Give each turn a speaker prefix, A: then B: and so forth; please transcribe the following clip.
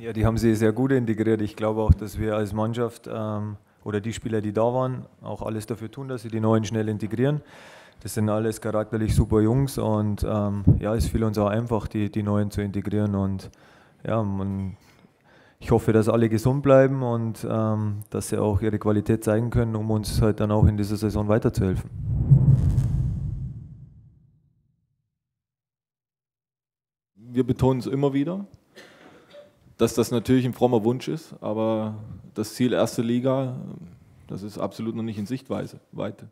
A: Ja, die haben sie sehr gut integriert. Ich glaube auch, dass wir als Mannschaft ähm, oder die Spieler, die da waren, auch alles dafür tun, dass sie die Neuen schnell integrieren. Das sind alles charakterlich super Jungs und ähm, ja, es fiel uns auch einfach, die, die Neuen zu integrieren. Und ja, man, ich hoffe, dass alle gesund bleiben und ähm, dass sie auch ihre Qualität zeigen können, um uns halt dann auch in dieser Saison weiterzuhelfen.
B: Wir betonen es immer wieder, dass das natürlich ein frommer Wunsch ist, aber das Ziel erste Liga, das ist absolut noch nicht in Sichtweise. Weite.